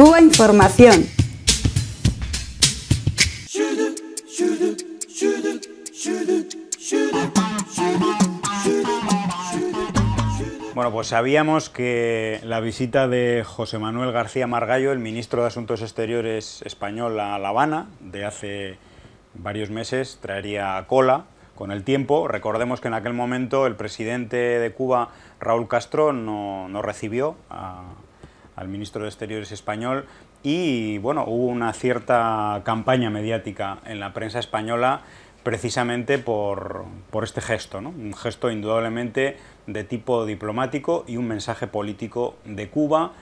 Cuba Información. Bueno, pues sabíamos que la visita de José Manuel García Margallo, el ministro de Asuntos Exteriores español a La Habana, de hace varios meses, traería cola con el tiempo. Recordemos que en aquel momento el presidente de Cuba, Raúl Castro, no, no recibió a, al ministro de Exteriores español y bueno, hubo una cierta campaña mediática en la prensa española precisamente por, este gesto, un gesto indudablemente de tipo diplomático y un mensaje político de Cuba.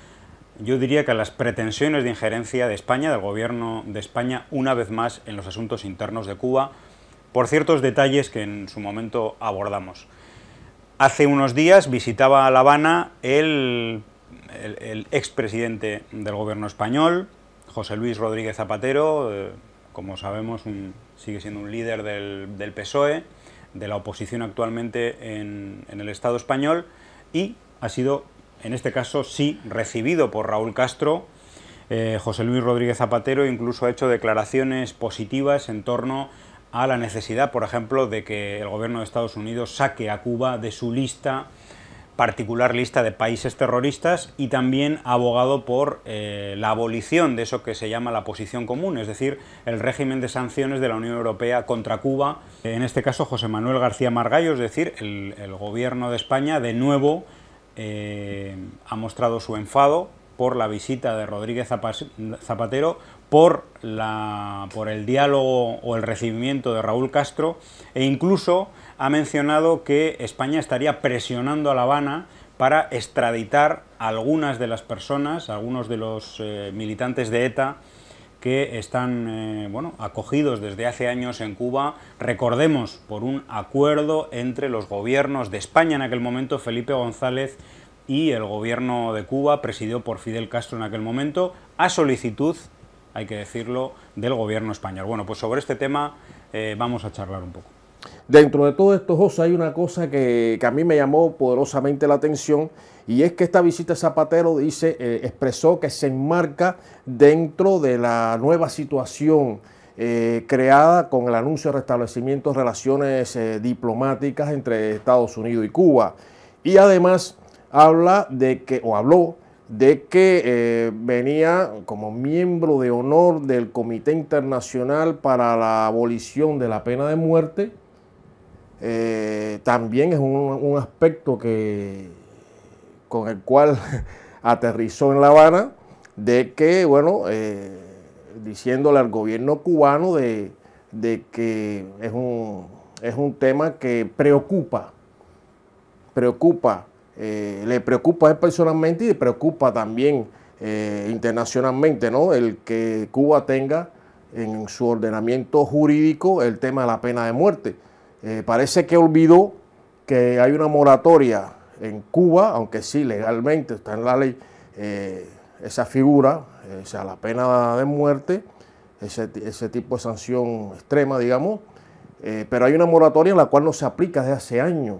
Yo diría que las pretensiones de injerencia de España, del gobierno de España, una vez más en los asuntos internos de Cuba, por ciertos detalles que en su momento abordamos. Hace unos días visitaba a La Habana el el, el expresidente del gobierno español, José Luis Rodríguez Zapatero, eh, como sabemos, sigue siendo un líder del, del, PSOE, de la oposición actualmente en, en el Estado español, y ha sido, en este caso, sí recibido por Raúl Castro, eh, José Luis Rodríguez Zapatero incluso ha hecho declaraciones positivas en torno a la necesidad, por ejemplo, de que el gobierno de Estados Unidos saque a Cuba de su lista particular lista de países terroristas y también abogado por eh, la abolición de eso que se llama la posición común, es decir, el régimen de sanciones de la Unión Europea contra Cuba. En este caso, José Manuel García Margallo, es decir, el, gobierno de España, de nuevo eh, ha mostrado su enfado por la visita de Rodríguez Zapatero, por, la, por el diálogo o el recibimiento de Raúl Castro e incluso ha mencionado que España estaría presionando a La Habana para extraditar algunas de las personas, algunos de los eh, militantes de ETA que están eh, bueno, acogidos desde hace años en Cuba, recordemos, por un acuerdo entre los gobiernos de España en aquel momento, Felipe González, y el gobierno de Cuba, presidido por Fidel Castro en aquel momento, a solicitud, hay que decirlo, del gobierno español. Bueno, pues sobre este tema eh, vamos a charlar un poco. Dentro de todo esto, José, hay una cosa que, a mí me llamó poderosamente la atención y es que esta visita de Zapatero dice, eh, expresó que se enmarca dentro de la nueva situación eh, creada con el anuncio de restablecimiento de relaciones diplomáticas entre Estados Unidos y Cuba. Y además habla de que, o habló de que eh, venía como miembro de honor del Comité Internacional para la Abolición de la Pena de Muerte. Eh, también es un, aspecto que, con el cual aterrizó en La Habana, de que, bueno, eh, diciéndole al gobierno cubano de, que es un, es un tema que preocupa, preocupa eh, le preocupa a él personalmente y le preocupa también eh, internacionalmente, ¿no? El que Cuba tenga en su ordenamiento jurídico el tema de la pena de muerte. Eh, parece que olvidó que hay una moratoria en Cuba, aunque sí legalmente está en la ley esa figura, o sea, la pena de muerte, ese, ese tipo de sanción extrema, digamos, pero hay una moratoria en la cual no se aplica desde hace años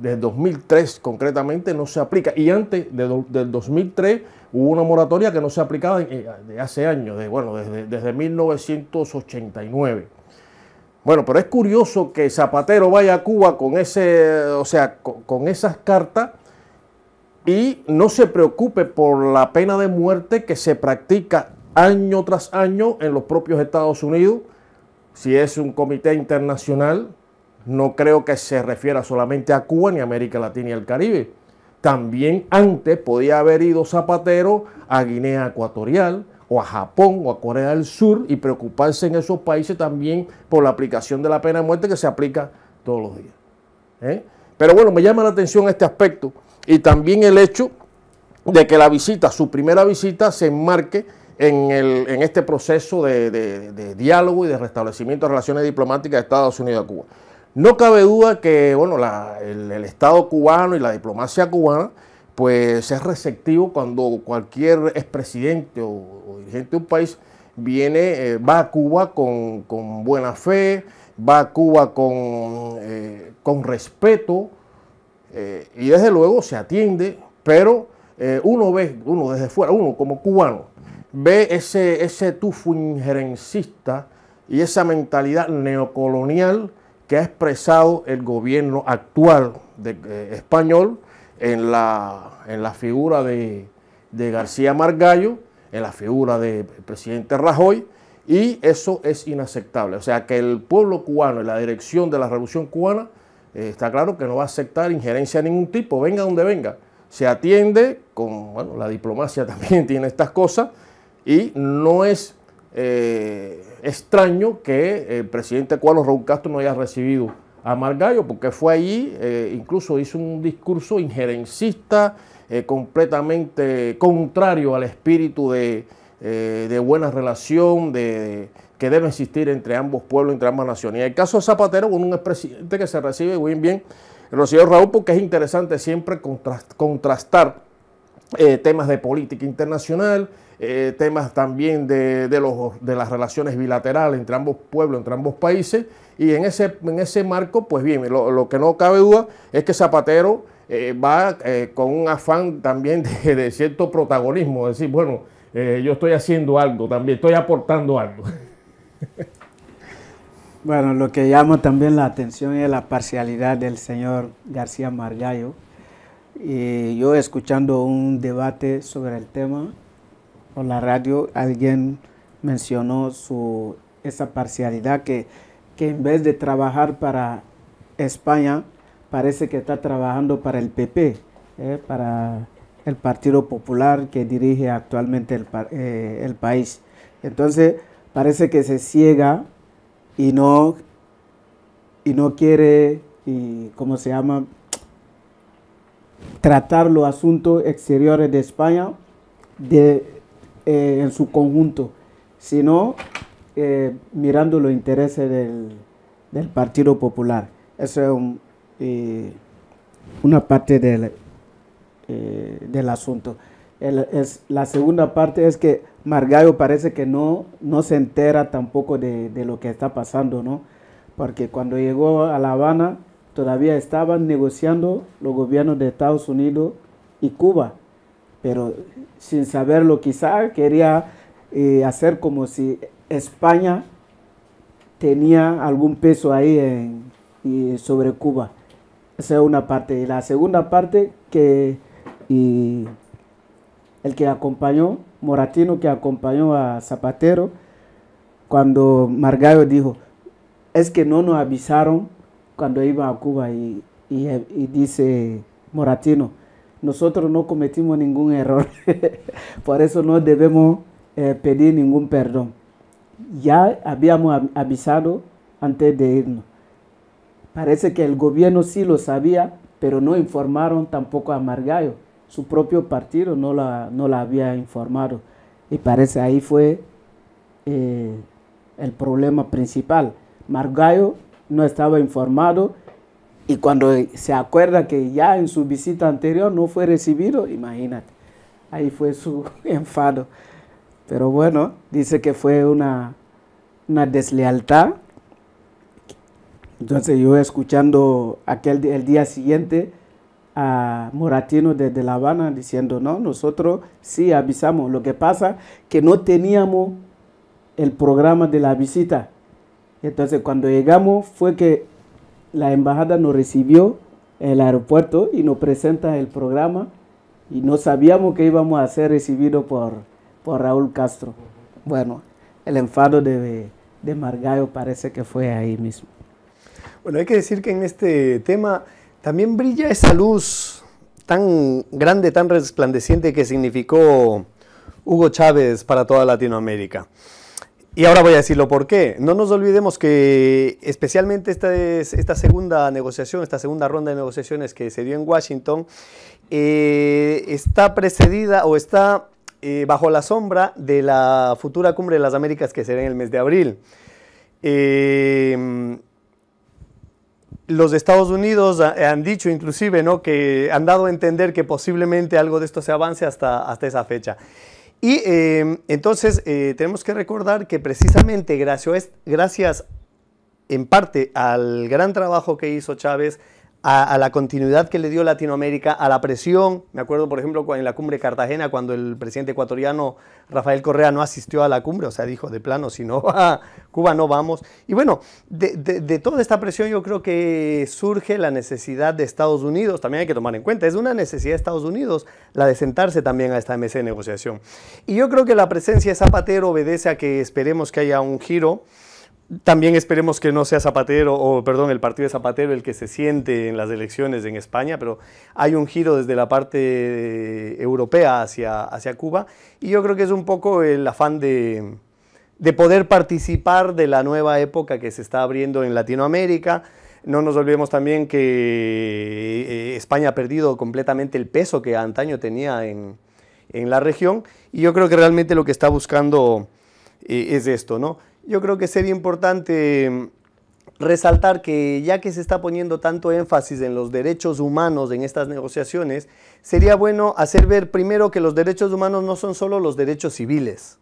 desde 2003 concretamente no se aplica. Y antes del 2003 hubo una moratoria que no se aplicaba eh, de hace años, de, bueno, desde, 1989. Bueno, pero es curioso que Zapatero vaya a Cuba con, ese, o sea, con esas cartas y no se preocupe por la pena de muerte que se practica año tras año en los propios Estados Unidos, si es un comité internacional, no creo que se refiera solamente a Cuba ni a América Latina y el Caribe. También antes podía haber ido Zapatero a Guinea Ecuatorial o a Japón o a Corea del Sur y preocuparse en esos países también por la aplicación de la pena de muerte que se aplica todos los días. ¿eh? Pero bueno, me llama la atención este aspecto y también el hecho de que la visita, su primera visita, se enmarque en, este proceso de, de diálogo y de restablecimiento de relaciones diplomáticas de Estados Unidos a Cuba. No cabe duda que bueno, el, Estado cubano y la diplomacia cubana pues es receptivo cuando cualquier expresidente o, o dirigente de un país viene, eh, va a Cuba con, buena fe, va a Cuba con, eh, con respeto eh, y desde luego se atiende, pero uno ve, uno desde fuera, uno como cubano, ve ese, ese tufo injerencista y esa mentalidad neocolonial que ha expresado el gobierno actual eh, español en la, en la figura de, de, García Margallo, en la figura del presidente Rajoy, y eso es inaceptable. O sea que el pueblo cubano y la dirección de la revolución cubana eh, está claro que no va a aceptar injerencia de ningún tipo, venga donde venga. Se atiende con, bueno, la diplomacia también tiene estas cosas, y no es eh, extraño que eh, el presidente cuadro Raúl Castro no haya recibido a Margallo, porque fue allí, eh, incluso hizo un discurso injerencista, completamente contrario al espíritu de, buena relación, que debe existir entre ambos pueblos, entre ambas naciones. Y el caso de Zapatero, con un expresidente que se recibe muy bien, el señor Raúl, porque es interesante siempre contrastar temas de política internacional, eh, temas también de, los, de las relaciones bilaterales entre ambos pueblos, entre ambos países, y en ese, en ese marco, pues bien, lo, que no cabe duda es que Zapatero eh, va eh, con un afán también de, cierto protagonismo, es decir, bueno, yo estoy haciendo algo también, estoy aportando algo. Bueno, lo que llama también la atención es la parcialidad del señor García Margallo. Y yo escuchando un debate sobre el tema, la radio alguien mencionó su, esa parcialidad que, que en vez de trabajar para España, parece que está trabajando para el PP, eh, para el Partido Popular que dirige actualmente el, eh, el, país. Entonces, parece que se ciega y no, y no quiere, y, ¿cómo se llama?, tratar los asuntos exteriores de España de eh, en su conjunto, sino eh, mirando los intereses del, Partido Popular. Eso es eh, una parte del, del asunto. la segunda parte es que Margallo parece que no, no se entera tampoco de, de, lo que está pasando, ¿no? Porque cuando llegó a La Habana todavía estaban negociando los gobiernos de Estados Unidos y Cuba pero sin saberlo quizá quería eh, hacer como si España tenía algún peso ahí sobre Cuba. Esa es una parte. Y la segunda parte que el que acompañó, Moratino que acompañó a Zapatero, cuando Margallo dijo, es que no nos avisaron cuando iba a Cuba y dice Moratino, nosotros no cometimos ningún error. Por eso no debemos eh, pedir ningún perdón. Ya habíamos avisado antes de irnos. Parece que el gobierno sí lo sabía, pero no informaron tampoco a Margallo. Su propio partido no la, no la había informado. Y parece ahí fue eh, el problema principal. Margallo no estaba informado y cuando se acuerda que ya en su visita anterior no fue recibido, imagínate, ahí fue su enfado. Pero bueno, dice que fue una, deslealtad. Entonces yo escuchando aquel el día siguiente a Moratino desde La Habana diciendo, no, nosotros sí avisamos. Lo que pasa que no teníamos el programa de la visita. Entonces cuando llegamos fue que la embajada nos recibió en el aeropuerto y nos presenta el programa y no sabíamos que íbamos a ser recibidos por, Raúl Castro. Bueno, el enfado de, de Margallo parece que fue ahí mismo. Bueno, hay que decir que en este tema también brilla esa luz tan grande, tan resplandeciente que significó Hugo Chávez para toda Latinoamérica. Y ahora voy a decirlo por qué. No nos olvidemos que especialmente esta, esta segunda negociación, esta segunda ronda de negociaciones que se dio en Washington, eh, está precedida o está eh, bajo la sombra de la futura cumbre de las Américas que será en el mes de abril. Eh, los Estados Unidos han dicho inclusive ¿no? que han dado a entender que posiblemente algo de esto se avance hasta, hasta esa fecha. Y eh, entonces eh, tenemos que recordar que precisamente gracias en parte al gran trabajo que hizo Chávez a, la continuidad que le dio Latinoamérica, a la presión. Me acuerdo, por ejemplo, en la cumbre Cartagena, cuando el presidente ecuatoriano Rafael Correa no asistió a la cumbre, o sea, dijo de plano, si no a Cuba no vamos. Y bueno, de, de toda esta presión yo creo que surge la necesidad de Estados Unidos, también hay que tomar en cuenta, es una necesidad de Estados Unidos la de sentarse también a esta mesa de negociación. Y yo creo que la presencia de Zapatero obedece a que esperemos que haya un giro también esperemos que no sea Zapatero, o perdón, el partido de Zapatero el que se siente en las elecciones en España, pero hay un giro desde la parte eh, europea hacia, Cuba y yo creo que es un poco el afán de, poder participar de la nueva época que se está abriendo en Latinoamérica. No nos olvidemos también que eh, España ha perdido completamente el peso que antaño tenía en, en la región y yo creo que realmente lo que está buscando eh, es esto, ¿no? Yo creo que sería importante mm, resaltar que ya que se está poniendo tanto énfasis en los derechos humanos en estas negociaciones, sería bueno hacer ver primero que los derechos humanos no son solo los derechos civiles,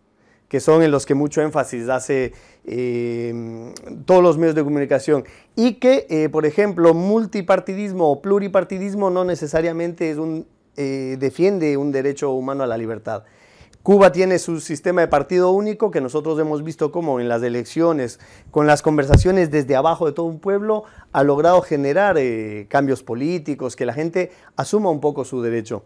que son en los que mucho énfasis hace eh, mm, todos los medios de comunicación, y que, eh, por ejemplo, multipartidismo o pluripartidismo no necesariamente es eh, defiende un derecho humano a la libertad. Cuba tiene su sistema de partido único que nosotros hemos visto como en las elecciones, con las conversaciones desde abajo de todo un pueblo, ha logrado generar eh, cambios políticos, que la gente asuma un poco su derecho.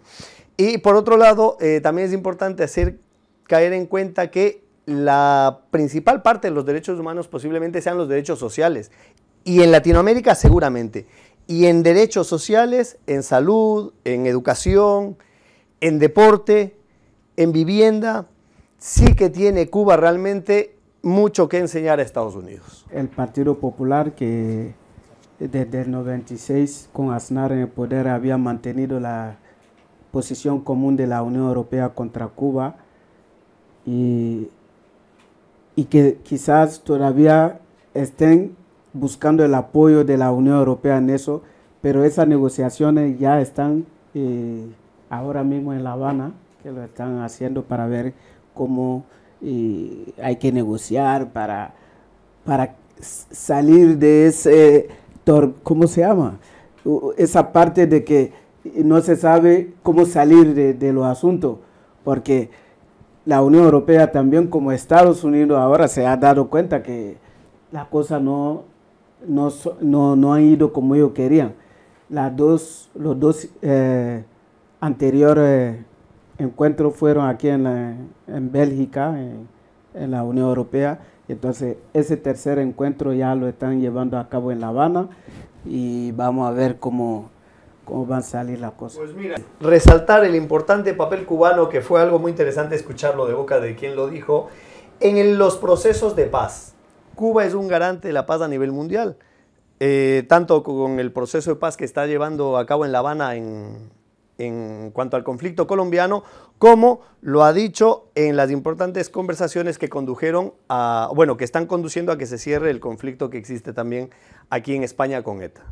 Y por otro lado, eh, también es importante hacer caer en cuenta que la principal parte de los derechos humanos posiblemente sean los derechos sociales. Y en Latinoamérica seguramente. Y en derechos sociales, en salud, en educación, en deporte, en vivienda, sí que tiene Cuba realmente mucho que enseñar a Estados Unidos. El Partido Popular que desde el 96 con Aznar en el poder había mantenido la posición común de la Unión Europea contra Cuba y, que quizás todavía estén buscando el apoyo de la Unión Europea en eso, pero esas negociaciones ya están eh, ahora mismo en La Habana que lo están haciendo para ver cómo hay que negociar para, para salir de ese, ¿cómo se llama? Esa parte de que no se sabe cómo salir de, los asuntos, porque la Unión Europea también como Estados Unidos ahora se ha dado cuenta que la cosa no, no, no, ido como ellos querían. Las dos, los dos eh, anteriores encuentros fueron aquí en, en Bélgica, en, la Unión Europea. Entonces, ese tercer encuentro ya lo están llevando a cabo en La Habana y vamos a ver cómo, cómo van a salir las cosas. Pues mira, resaltar el importante papel cubano, que fue algo muy interesante escucharlo de boca de quien lo dijo, en los procesos de paz. Cuba es un garante de la paz a nivel mundial. Eh, tanto con el proceso de paz que está llevando a cabo en La Habana en, en cuanto al conflicto colombiano, como lo ha dicho en las importantes conversaciones que condujeron a, bueno, que están conduciendo a que se cierre el conflicto que existe también aquí en España con ETA.